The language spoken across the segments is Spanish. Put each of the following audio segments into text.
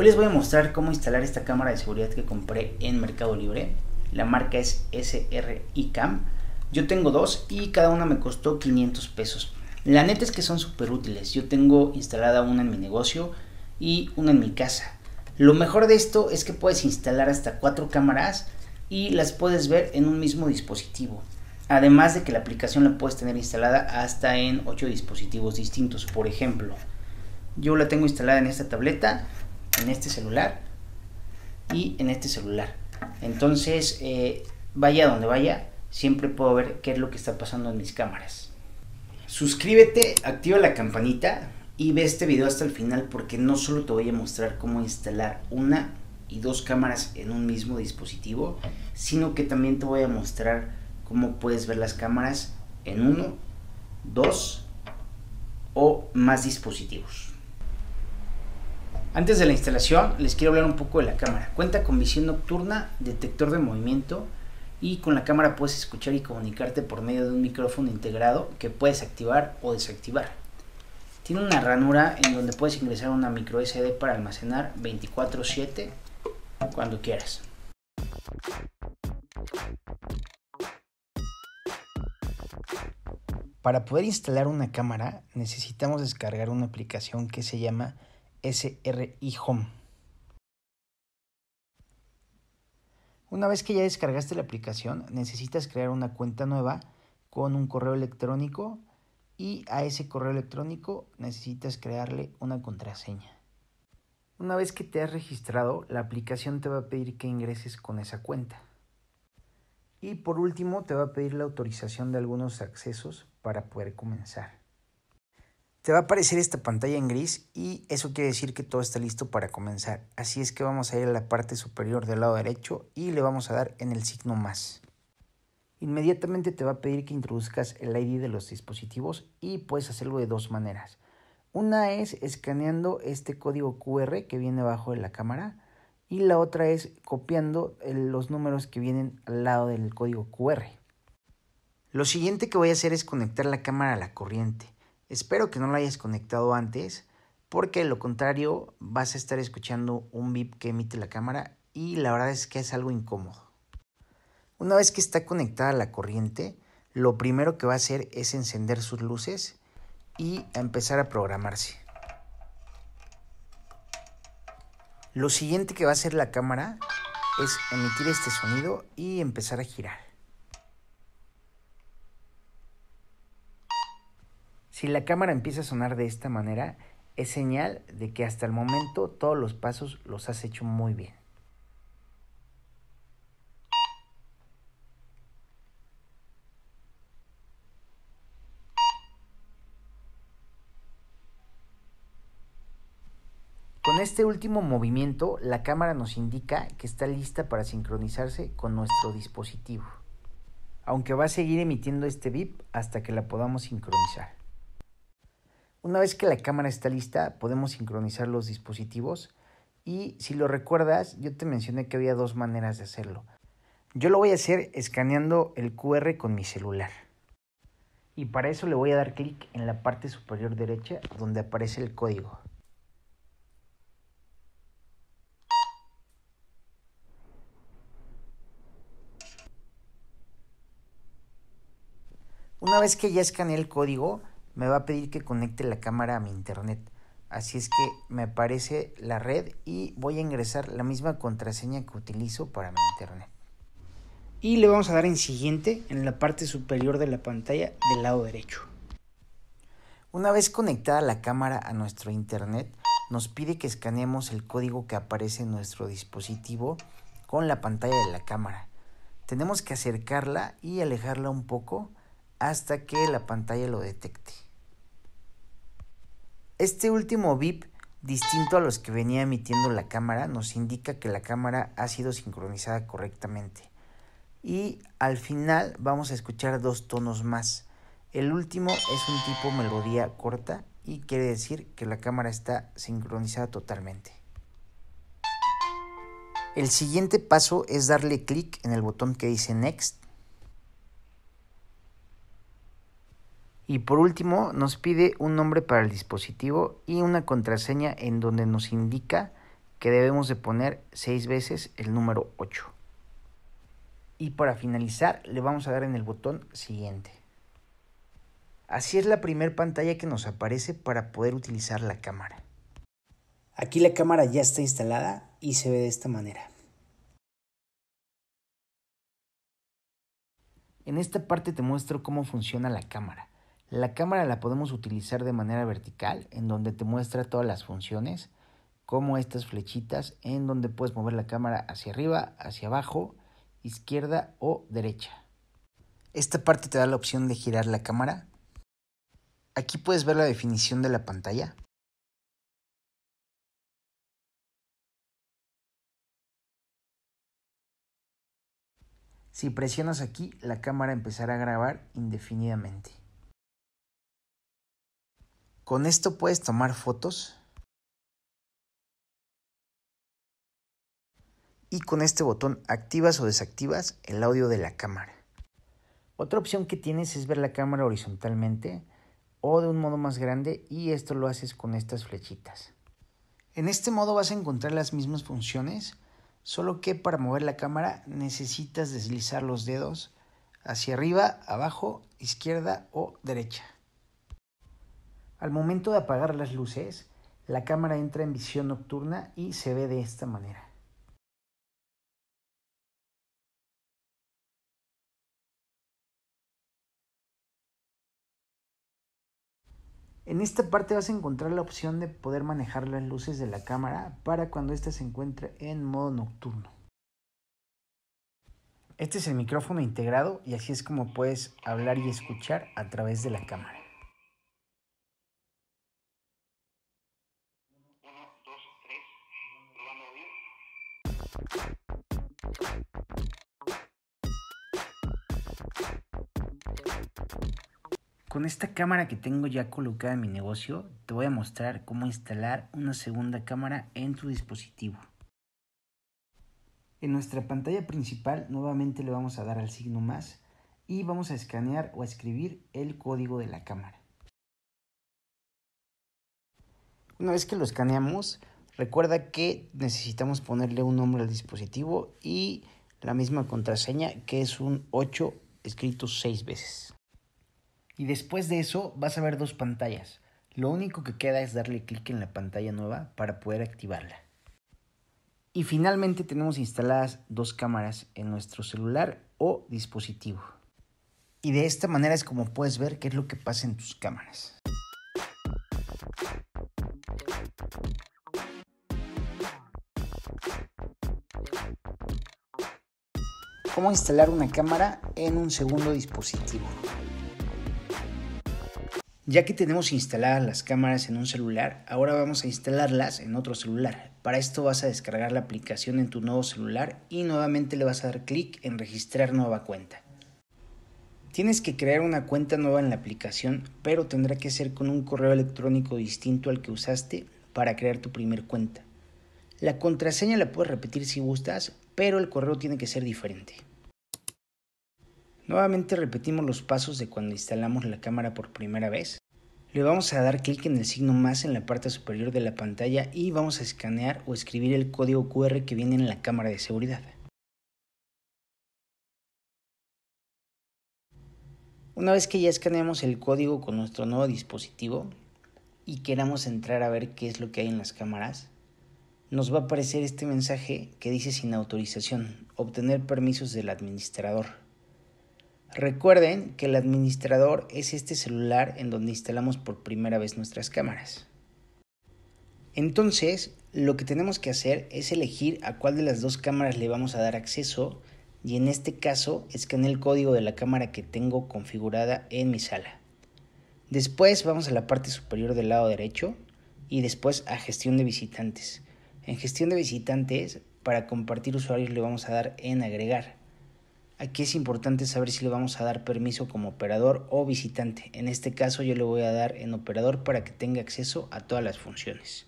Hoy les voy a mostrar cómo instalar esta cámara de seguridad que compré en Mercado Libre. La marca es SRI Cam Yo tengo dos y cada una me costó 500 pesos. La neta es que son súper útiles. Yo tengo instalada una en mi negocio y una en mi casa. Lo mejor de esto es que puedes instalar hasta cuatro cámaras y las puedes ver en un mismo dispositivo. Además de que la aplicación la puedes tener instalada hasta en ocho dispositivos distintos. Por ejemplo, yo la tengo instalada en esta tableta en este celular y en este celular. Entonces, eh, vaya donde vaya, siempre puedo ver qué es lo que está pasando en mis cámaras. Suscríbete, activa la campanita y ve este video hasta el final porque no solo te voy a mostrar cómo instalar una y dos cámaras en un mismo dispositivo, sino que también te voy a mostrar cómo puedes ver las cámaras en uno, dos o más dispositivos. Antes de la instalación, les quiero hablar un poco de la cámara. Cuenta con visión nocturna, detector de movimiento y con la cámara puedes escuchar y comunicarte por medio de un micrófono integrado que puedes activar o desactivar. Tiene una ranura en donde puedes ingresar una micro SD para almacenar 24/7 cuando quieras. Para poder instalar una cámara necesitamos descargar una aplicación que se llama SRI Home. Una vez que ya descargaste la aplicación, necesitas crear una cuenta nueva con un correo electrónico y a ese correo electrónico necesitas crearle una contraseña. Una vez que te has registrado, la aplicación te va a pedir que ingreses con esa cuenta. Y por último, te va a pedir la autorización de algunos accesos para poder comenzar. Te va a aparecer esta pantalla en gris y eso quiere decir que todo está listo para comenzar. Así es que vamos a ir a la parte superior del lado derecho y le vamos a dar en el signo más. Inmediatamente te va a pedir que introduzcas el ID de los dispositivos y puedes hacerlo de dos maneras. Una es escaneando este código QR que viene abajo de la cámara y la otra es copiando los números que vienen al lado del código QR. Lo siguiente que voy a hacer es conectar la cámara a la corriente. Espero que no lo hayas conectado antes, porque de lo contrario vas a estar escuchando un bip que emite la cámara y la verdad es que es algo incómodo. Una vez que está conectada la corriente, lo primero que va a hacer es encender sus luces y empezar a programarse. Lo siguiente que va a hacer la cámara es emitir este sonido y empezar a girar. Si la cámara empieza a sonar de esta manera, es señal de que hasta el momento todos los pasos los has hecho muy bien. Con este último movimiento, la cámara nos indica que está lista para sincronizarse con nuestro dispositivo, aunque va a seguir emitiendo este bip hasta que la podamos sincronizar. Una vez que la cámara está lista, podemos sincronizar los dispositivos y si lo recuerdas, yo te mencioné que había dos maneras de hacerlo. Yo lo voy a hacer escaneando el QR con mi celular. Y para eso le voy a dar clic en la parte superior derecha donde aparece el código. Una vez que ya escaneé el código, me va a pedir que conecte la cámara a mi internet. Así es que me aparece la red y voy a ingresar la misma contraseña que utilizo para mi internet. Y le vamos a dar en siguiente en la parte superior de la pantalla del lado derecho. Una vez conectada la cámara a nuestro internet, nos pide que escaneemos el código que aparece en nuestro dispositivo con la pantalla de la cámara. Tenemos que acercarla y alejarla un poco hasta que la pantalla lo detecte. Este último bip, distinto a los que venía emitiendo la cámara, nos indica que la cámara ha sido sincronizada correctamente. Y al final vamos a escuchar dos tonos más. El último es un tipo melodía corta y quiere decir que la cámara está sincronizada totalmente. El siguiente paso es darle clic en el botón que dice Next Y por último, nos pide un nombre para el dispositivo y una contraseña en donde nos indica que debemos de poner seis veces el número 8. Y para finalizar, le vamos a dar en el botón siguiente. Así es la primera pantalla que nos aparece para poder utilizar la cámara. Aquí la cámara ya está instalada y se ve de esta manera. En esta parte te muestro cómo funciona la cámara. La cámara la podemos utilizar de manera vertical, en donde te muestra todas las funciones, como estas flechitas, en donde puedes mover la cámara hacia arriba, hacia abajo, izquierda o derecha. Esta parte te da la opción de girar la cámara. Aquí puedes ver la definición de la pantalla. Si presionas aquí, la cámara empezará a grabar indefinidamente. Con esto puedes tomar fotos. Y con este botón activas o desactivas el audio de la cámara. Otra opción que tienes es ver la cámara horizontalmente o de un modo más grande y esto lo haces con estas flechitas. En este modo vas a encontrar las mismas funciones, solo que para mover la cámara necesitas deslizar los dedos hacia arriba, abajo, izquierda o derecha. Al momento de apagar las luces, la cámara entra en visión nocturna y se ve de esta manera. En esta parte vas a encontrar la opción de poder manejar las luces de la cámara para cuando ésta se encuentre en modo nocturno. Este es el micrófono integrado y así es como puedes hablar y escuchar a través de la cámara. Con esta cámara que tengo ya colocada en mi negocio, te voy a mostrar cómo instalar una segunda cámara en tu dispositivo. En nuestra pantalla principal nuevamente le vamos a dar al signo más y vamos a escanear o a escribir el código de la cámara. Una vez que lo escaneamos, Recuerda que necesitamos ponerle un nombre al dispositivo y la misma contraseña que es un 8 escrito 6 veces. Y después de eso vas a ver dos pantallas. Lo único que queda es darle clic en la pantalla nueva para poder activarla. Y finalmente tenemos instaladas dos cámaras en nuestro celular o dispositivo. Y de esta manera es como puedes ver qué es lo que pasa en tus cámaras. cómo instalar una cámara en un segundo dispositivo. Ya que tenemos instaladas las cámaras en un celular, ahora vamos a instalarlas en otro celular. Para esto vas a descargar la aplicación en tu nuevo celular y nuevamente le vas a dar clic en registrar nueva cuenta. Tienes que crear una cuenta nueva en la aplicación, pero tendrá que ser con un correo electrónico distinto al que usaste para crear tu primer cuenta. La contraseña la puedes repetir si gustas, pero el correo tiene que ser diferente. Nuevamente repetimos los pasos de cuando instalamos la cámara por primera vez. Le vamos a dar clic en el signo más en la parte superior de la pantalla y vamos a escanear o escribir el código QR que viene en la cámara de seguridad. Una vez que ya escaneamos el código con nuestro nuevo dispositivo y queramos entrar a ver qué es lo que hay en las cámaras, nos va a aparecer este mensaje que dice sin autorización, obtener permisos del administrador. Recuerden que el administrador es este celular en donde instalamos por primera vez nuestras cámaras. Entonces, lo que tenemos que hacer es elegir a cuál de las dos cámaras le vamos a dar acceso y en este caso escaneé el código de la cámara que tengo configurada en mi sala. Después vamos a la parte superior del lado derecho y después a gestión de visitantes. En gestión de visitantes, para compartir usuarios le vamos a dar en agregar. Aquí es importante saber si le vamos a dar permiso como operador o visitante. En este caso yo le voy a dar en operador para que tenga acceso a todas las funciones.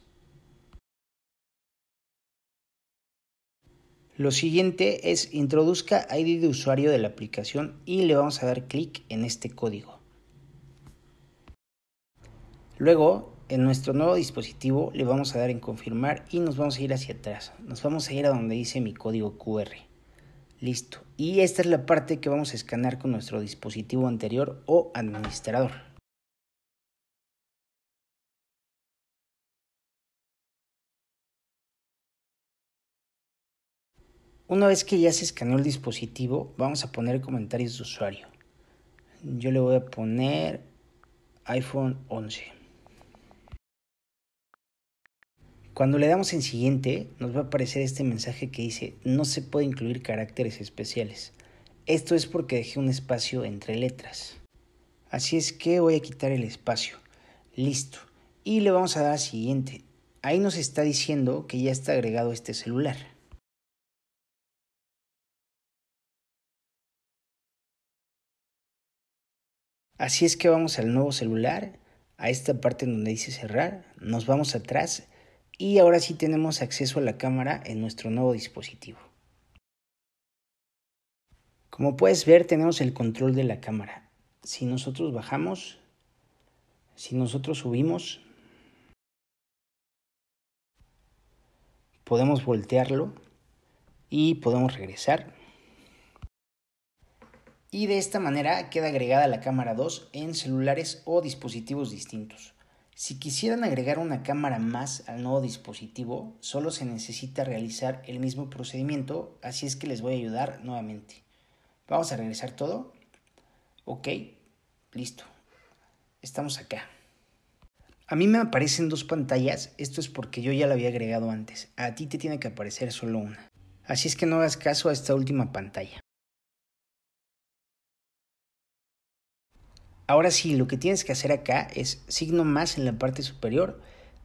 Lo siguiente es introduzca ID de usuario de la aplicación y le vamos a dar clic en este código. Luego, en nuestro nuevo dispositivo le vamos a dar en confirmar y nos vamos a ir hacia atrás. Nos vamos a ir a donde dice mi código QR. Listo. Y esta es la parte que vamos a escanear con nuestro dispositivo anterior o administrador. Una vez que ya se escaneó el dispositivo, vamos a poner comentarios de usuario. Yo le voy a poner iPhone 11. Cuando le damos en siguiente, nos va a aparecer este mensaje que dice no se puede incluir caracteres especiales. Esto es porque dejé un espacio entre letras. Así es que voy a quitar el espacio. Listo. Y le vamos a dar a siguiente. Ahí nos está diciendo que ya está agregado este celular. Así es que vamos al nuevo celular, a esta parte donde dice cerrar, nos vamos atrás y ahora sí tenemos acceso a la cámara en nuestro nuevo dispositivo. Como puedes ver tenemos el control de la cámara. Si nosotros bajamos, si nosotros subimos, podemos voltearlo y podemos regresar. Y de esta manera queda agregada la cámara 2 en celulares o dispositivos distintos. Si quisieran agregar una cámara más al nuevo dispositivo, solo se necesita realizar el mismo procedimiento, así es que les voy a ayudar nuevamente. Vamos a regresar todo. Ok, listo. Estamos acá. A mí me aparecen dos pantallas, esto es porque yo ya la había agregado antes. A ti te tiene que aparecer solo una. Así es que no hagas caso a esta última pantalla. Ahora sí, lo que tienes que hacer acá es signo más en la parte superior.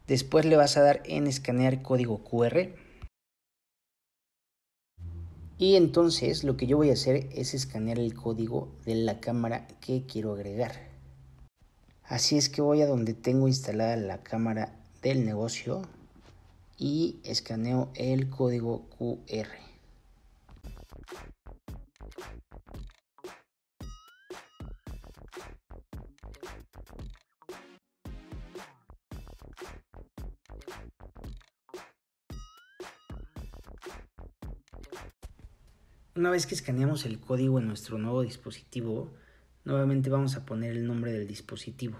Después le vas a dar en escanear código QR. Y entonces lo que yo voy a hacer es escanear el código de la cámara que quiero agregar. Así es que voy a donde tengo instalada la cámara del negocio y escaneo el código QR. Una vez que escaneamos el código en nuestro nuevo dispositivo, nuevamente vamos a poner el nombre del dispositivo.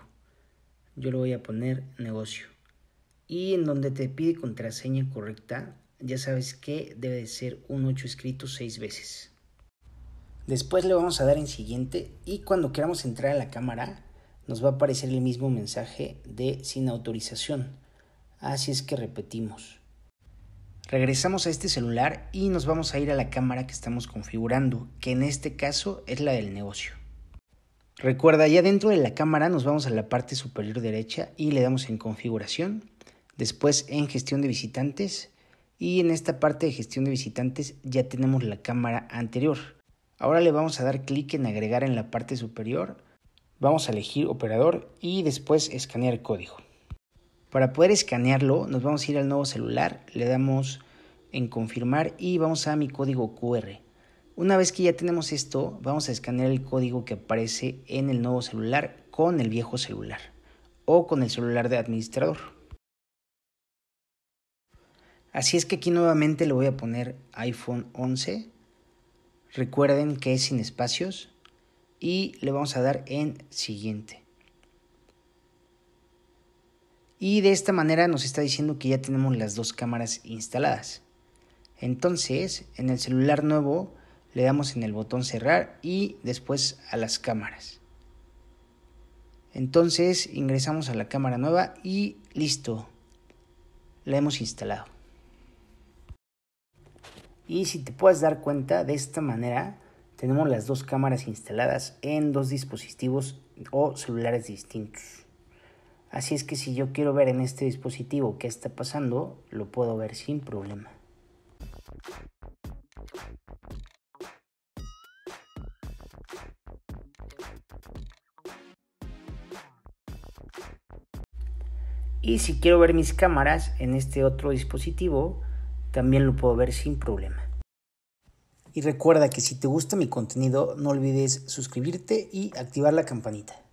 Yo lo voy a poner negocio. Y en donde te pide contraseña correcta, ya sabes que debe de ser un 8 escrito 6 veces. Después le vamos a dar en siguiente y cuando queramos entrar a la cámara nos va a aparecer el mismo mensaje de sin autorización. Así es que repetimos. Regresamos a este celular y nos vamos a ir a la cámara que estamos configurando, que en este caso es la del negocio. Recuerda, ya dentro de la cámara nos vamos a la parte superior derecha y le damos en configuración, después en gestión de visitantes y en esta parte de gestión de visitantes ya tenemos la cámara anterior. Ahora le vamos a dar clic en agregar en la parte superior, vamos a elegir operador y después escanear código. Para poder escanearlo, nos vamos a ir al nuevo celular, le damos en confirmar y vamos a mi código QR. Una vez que ya tenemos esto, vamos a escanear el código que aparece en el nuevo celular con el viejo celular o con el celular de administrador. Así es que aquí nuevamente le voy a poner iPhone 11. Recuerden que es sin espacios y le vamos a dar en siguiente. Y de esta manera nos está diciendo que ya tenemos las dos cámaras instaladas. Entonces, en el celular nuevo le damos en el botón cerrar y después a las cámaras. Entonces ingresamos a la cámara nueva y listo. La hemos instalado. Y si te puedes dar cuenta, de esta manera tenemos las dos cámaras instaladas en dos dispositivos o celulares distintos. Así es que si yo quiero ver en este dispositivo qué está pasando, lo puedo ver sin problema. Y si quiero ver mis cámaras en este otro dispositivo, también lo puedo ver sin problema. Y recuerda que si te gusta mi contenido, no olvides suscribirte y activar la campanita.